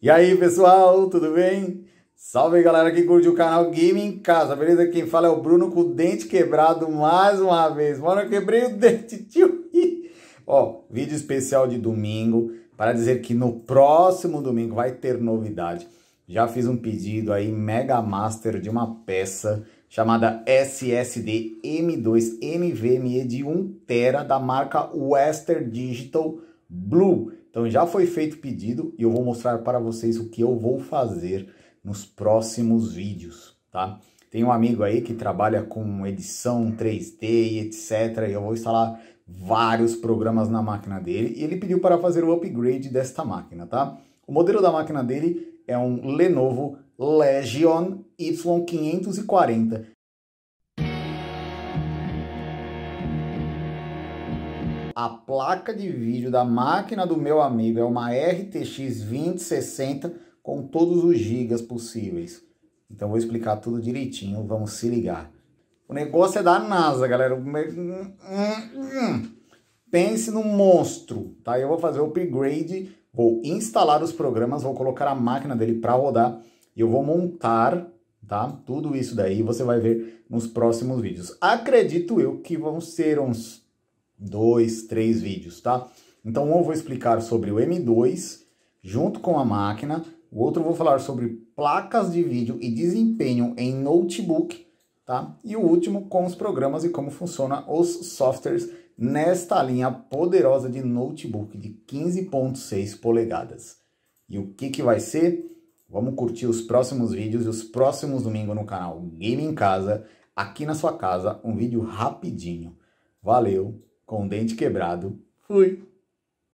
E aí pessoal, tudo bem? Salve galera que curte o canal Game em Casa, beleza? Quem fala é o Bruno com o dente quebrado mais uma vez. Mano, eu quebrei o dente, tio. Ó, vídeo especial de domingo para dizer que no próximo domingo vai ter novidade. Já fiz um pedido aí mega master de uma peça chamada SSD M2 NVMe de 1 tera da marca Western Digital Blue. Então já foi feito o pedido e eu vou mostrar para vocês o que eu vou fazer nos próximos vídeos, tá? Tem um amigo aí que trabalha com edição 3D e etc. E eu vou instalar vários programas na máquina dele e ele pediu para fazer o upgrade desta máquina, tá? O modelo da máquina dele é um Lenovo Legion Y540 A placa de vídeo da máquina do meu amigo é uma RTX 2060 com todos os gigas possíveis. Então vou explicar tudo direitinho, vamos se ligar. O negócio é da NASA, galera. Pense no monstro, tá? Eu vou fazer o upgrade, vou instalar os programas, vou colocar a máquina dele para rodar e eu vou montar, tá? Tudo isso daí você vai ver nos próximos vídeos. Acredito eu que vão ser uns dois, três vídeos, tá? Então, um eu vou explicar sobre o M2 junto com a máquina, o outro eu vou falar sobre placas de vídeo e desempenho em notebook, tá? E o último com os programas e como funciona os softwares nesta linha poderosa de notebook de 15.6 polegadas. E o que que vai ser? Vamos curtir os próximos vídeos e os próximos domingos no canal Game em Casa, aqui na sua casa, um vídeo rapidinho. Valeu! Com o dente quebrado, fui.